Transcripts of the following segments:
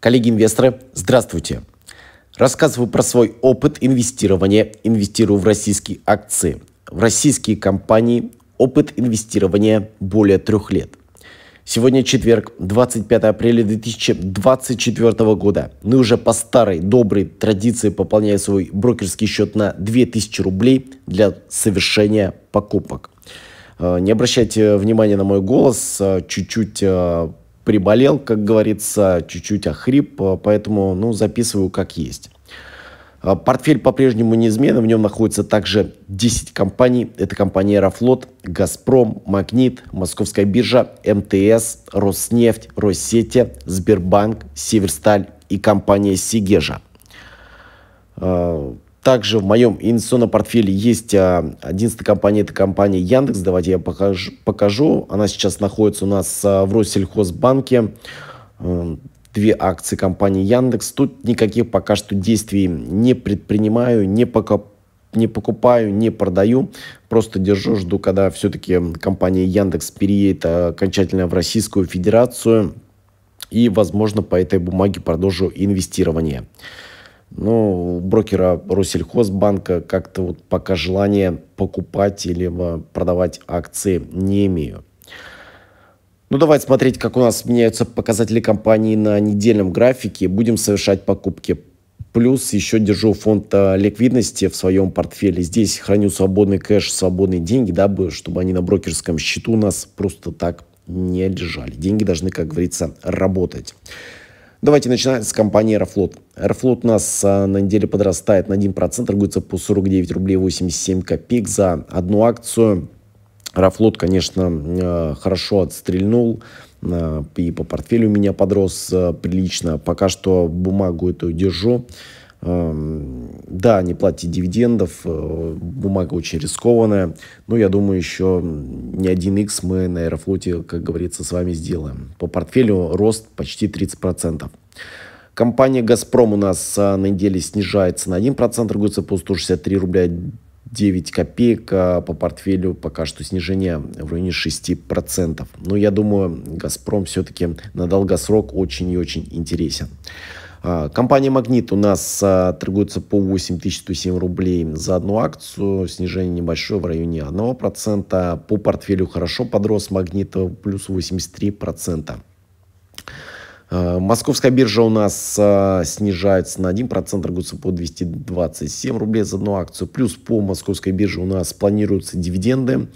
Коллеги-инвесторы, здравствуйте! Рассказываю про свой опыт инвестирования. Инвестирую в российские акции, в российские компании. Опыт инвестирования более трех лет. Сегодня четверг, 25 апреля 2024 года. Ну и уже по старой доброй традиции пополняю свой брокерский счет на 2000 рублей для совершения покупок. Э, не обращайте э, внимания на мой голос, э, чуть-чуть приболел, как говорится, чуть-чуть охрип, э, поэтому ну, записываю как есть. Э, портфель по-прежнему неизменен, в нем находится также 10 компаний. Это компании «Аэрофлот», «Газпром», «Магнит», «Московская биржа», «МТС», «Роснефть», «Россети», «Сбербанк», «Северсталь» и компания «Сигежа». Э, также в моем инвестиционном портфеле есть 11 а, компания, это компания Яндекс. Давайте я покажу. покажу. Она сейчас находится у нас а, в Россельхозбанке. Эм, две акции компании Яндекс. Тут никаких пока что действий не предпринимаю, не пока не покупаю, не продаю, просто держу, жду, когда все-таки компания Яндекс переедет а, окончательно в Российскую Федерацию и, возможно, по этой бумаге продолжу инвестирование. Ну у брокера Россельхозбанка как-то вот пока желания покупать или продавать акции не имею. Ну, давайте смотреть, как у нас меняются показатели компании на недельном графике. Будем совершать покупки. Плюс еще держу фонд а, ликвидности в своем портфеле. Здесь храню свободный кэш, свободные деньги, дабы, чтобы они на брокерском счету у нас просто так не лежали. Деньги должны, как говорится, работать. Давайте начинать с компании Аэрофлот. Аэрофлот у нас а, на неделе подрастает на 1%, торгуется по 49 рублей 87 копеек за одну акцию. Аэрофлот, конечно, а, хорошо отстрельнул а, и по портфелю у меня подрос прилично. Пока что бумагу эту держу. Эм, да, не платить дивидендов, э, бумага очень рискованная, но я думаю, еще не один X мы на Аэрофлоте, как говорится, с вами сделаем. По портфелю рост почти 30%. Компания «Газпром» у нас а, на неделе снижается на 1%, торгуется по 163 рубля 9 копеек, а по портфелю пока что снижение в районе 6%. Но я думаю, «Газпром» все-таки на долгосрок очень и очень интересен. А, компания «Магнит» у нас а, торгуется по 8107 рублей за одну акцию. Снижение небольшое в районе 1%. По портфелю хорошо подрос «Магнит» плюс 83%. А, московская биржа у нас снижается на 1%, торгуется по 227 рублей за одну акцию. Плюс по московской бирже у нас планируются дивиденды.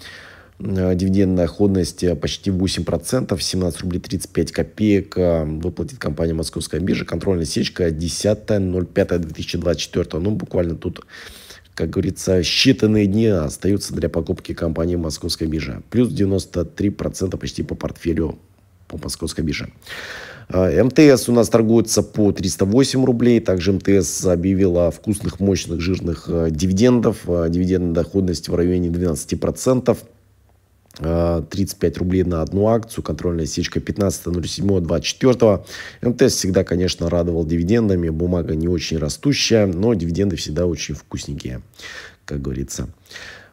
Э, дивидендная ходность э, почти 8%, 17 рублей 35 копеек э, выплатит компания Московская биржа. Контрольная сечка 10.05.2024. Ну, буквально тут как говорится, считанные дни остаются для покупки компании Московская биржа. Плюс 93% почти по портфелю по Московской бирже. МТС у нас торгуется по 308 рублей. Также МТС объявила о вкусных, мощных, жирных дивидендов. Дивидендная доходность в районе 12%. 35 э, рублей на одну акцию, контрольная сечка 15.07.24. МТС всегда, конечно, радовал дивидендами, бумага не очень растущая, но дивиденды всегда очень вкусненькие, как говорится.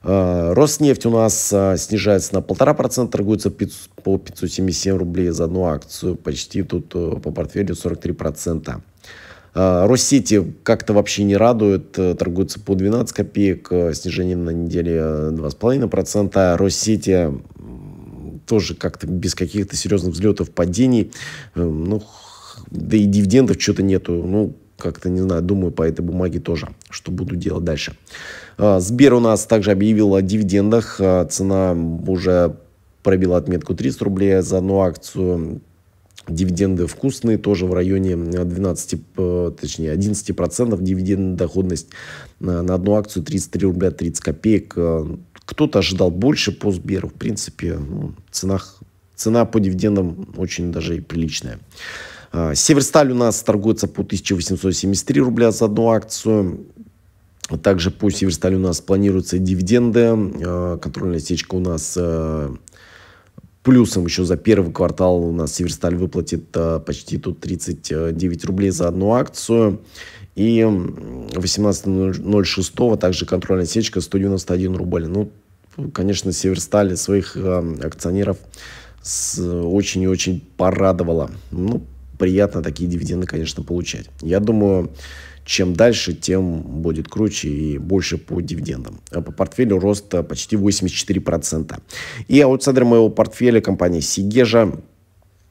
Э, Роснефть у нас э, снижается на полтора процента, торгуется по 577 рублей за одну акцию, почти тут по портфелю 43 процента. А, Россети как-то вообще не радует, э, торгуется по 12 копеек, э, снижение на неделе 2,5%. Э, Россети тоже как-то без каких-то серьезных взлетов, падений. Ну, да и дивидендов что-то нету. Ну, как-то, не знаю, думаю по этой бумаге тоже, что буду делать дальше. А, Сбер у нас также объявил о дивидендах. А, цена уже пробила отметку 300 рублей за одну акцию. Дивиденды вкусные, тоже в районе 12, точнее 11% дивидендная доходность на одну акцию 33 рубля 30 копеек. Э, кто-то ожидал больше по Сберу. В принципе, ну, ценах, цена по дивидендам очень даже и приличная. Э, Северсталь у нас торгуется по 1873 рубля за одну акцию. Также по Северсталю у нас планируются дивиденды. Э, контрольная сечка у нас плюсом еще за первый квартал у нас Северсталь выплатит э, почти тут 39 рублей за одну акцию. И 18.06 также контрольная сечка 191 рубль. Ну, конечно, Северсталь своих э, акционеров с, очень и очень порадовала. Ну, приятно такие дивиденды, конечно, получать. Я думаю, чем дальше, тем будет круче и больше по дивидендам. А по портфелю рост э, почти 84%. И аутсайдер моего портфеля компания Сигежа.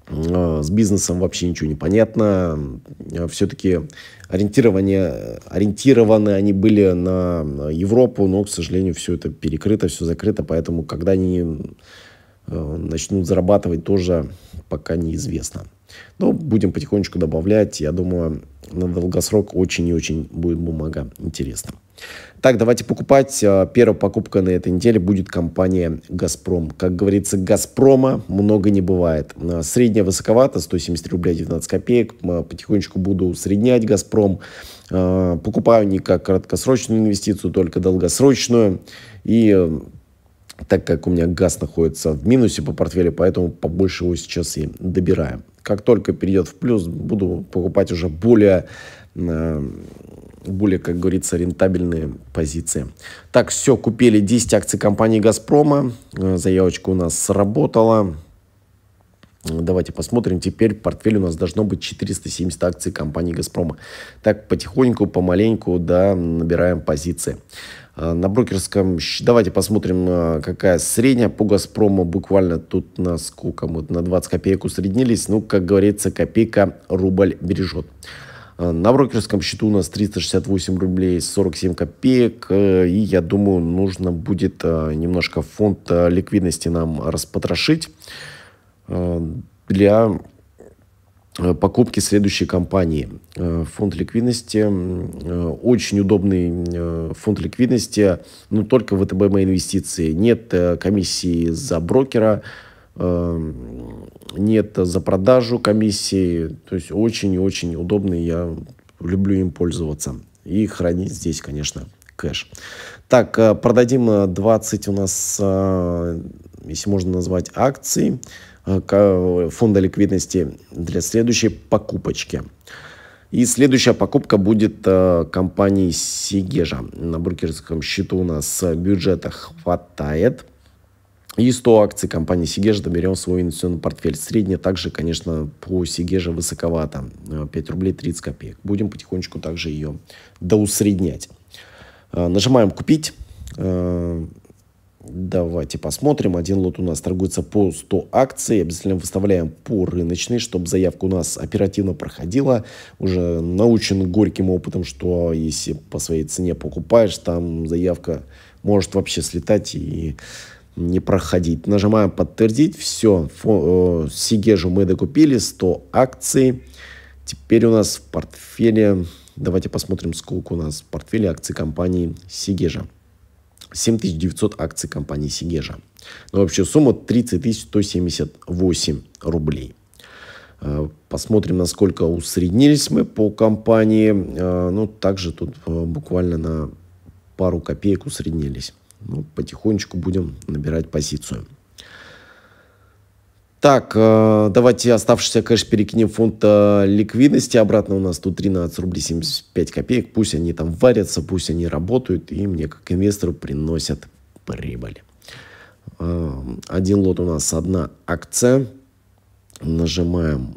Э, с бизнесом вообще ничего не понятно. Э, Все-таки ориентирование, ориентированы они были на Европу, но, к сожалению, все это перекрыто, все закрыто, поэтому когда они начнут зарабатывать, тоже пока неизвестно. Но будем потихонечку добавлять. Я думаю, на долгосрок очень и очень будет бумага интересна. Так, давайте покупать. А, первая покупка на этой неделе будет компания «Газпром». Как говорится, «Газпрома» много не бывает. А, средняя высоковато, 173 рубля 19 копеек. А, потихонечку буду усреднять «Газпром». Покупаю не как краткосрочную инвестицию, только долгосрочную. И так как у меня газ находится в минусе по портфелю, поэтому побольше его сейчас и добираем. Как только перейдет в плюс, буду покупать уже более э, более, как говорится, рентабельные позиции. Так, все, купили 10 акций компании «Газпрома». Э, заявочка у нас сработала. Давайте посмотрим. Теперь портфель у нас должно быть 470 акций компании «Газпрома». Так, потихоньку, помаленьку, да, набираем позиции. Э, на брокерском, давайте посмотрим, э, какая средняя по «Газпрому». Буквально тут на сколько мы, на 20 копеек усреднились. Ну, как говорится, копейка рубль бережет. Э, на брокерском счету у нас 368 рублей 47 копеек. И я думаю, нужно будет немножко фонд ликвидности нам распотрошить для Э, покупки следующей компании. Э, фонд ликвидности, э, очень удобный фонд ликвидности, но только ВТБ мои инвестиции. Нет комиссии за брокера, нет за продажу комиссии. То есть очень очень удобный, я люблю им пользоваться. И хранить здесь, конечно, кэш. Так, продадим 20 у нас, если можно назвать, акций. Э, фонда ликвидности для следующей покупочки. И следующая покупка будет э, компании Сигежа. На брокерском счету у нас э, бюджета хватает. И 100 акций компании Сигежа доберем в свой инвестиционный портфель. Средняя также, конечно, по Сигежа высоковато. 5 рублей 30 копеек. Будем потихонечку также ее доусреднять. Нажимаем «Купить». Давайте посмотрим. Один лот у нас торгуется по 100 акций. Обязательно выставляем по рыночной, чтобы заявка у нас оперативно проходила. Уже научен горьким опытом, что если по своей цене покупаешь, там заявка может вообще слетать и не проходить. Нажимаем подтвердить. Все, Фо, э, Сигежу мы докупили, 100 акций. Теперь у нас в портфеле, давайте посмотрим, сколько у нас в портфеле акций компании Сигежа. 7900 акций компании Сигежа. Ну вообще сумма 30 178 рублей. Э, посмотрим, насколько усреднились мы по компании. Э, ну, также тут э, буквально на пару копеек усреднились. Ну, потихонечку будем набирать позицию. Так, э, давайте оставшийся кэш перекинем фунт э, ликвидности. Обратно у нас тут 13 рублей 75 копеек. Пусть они там варятся, пусть они работают. И мне как инвестору приносят прибыль. Эм, один лот у нас одна акция. Нажимаем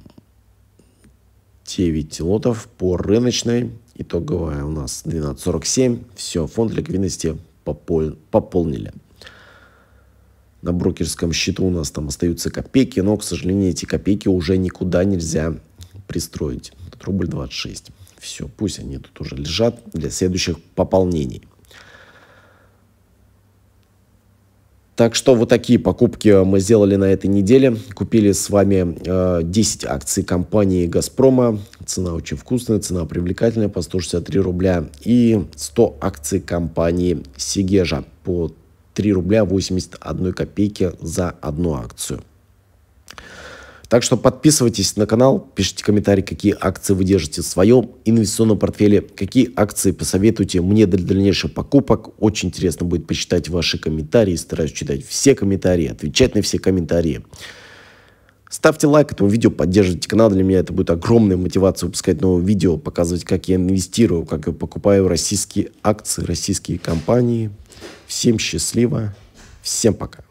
9 лотов по рыночной. Итоговая у нас 12.47. Все, фонд ликвидности пополнили на брокерском счету у нас там остаются копейки, но, к сожалению, эти копейки уже никуда нельзя пристроить. Этот рубль 26. Все, пусть они тут уже лежат для следующих пополнений. Так что вот такие покупки мы сделали на этой неделе. Купили с вами э, 10 акций компании «Газпрома». Цена очень вкусная, цена привлекательная по 163 рубля. И 100 акций компании «Сигежа» по 3 рубля 81 копейки за одну акцию. Так что подписывайтесь на канал, пишите комментарии, какие акции вы держите в своем инвестиционном портфеле, какие акции посоветуете мне для дальнейших покупок. Очень интересно будет почитать ваши комментарии, стараюсь читать все комментарии, отвечать на все комментарии. Ставьте лайк этому видео, поддерживайте канал. Для меня это будет огромная мотивация выпускать новое видео, показывать, как я инвестирую, как я покупаю российские акции, российские компании. Всем счастливо. Всем пока.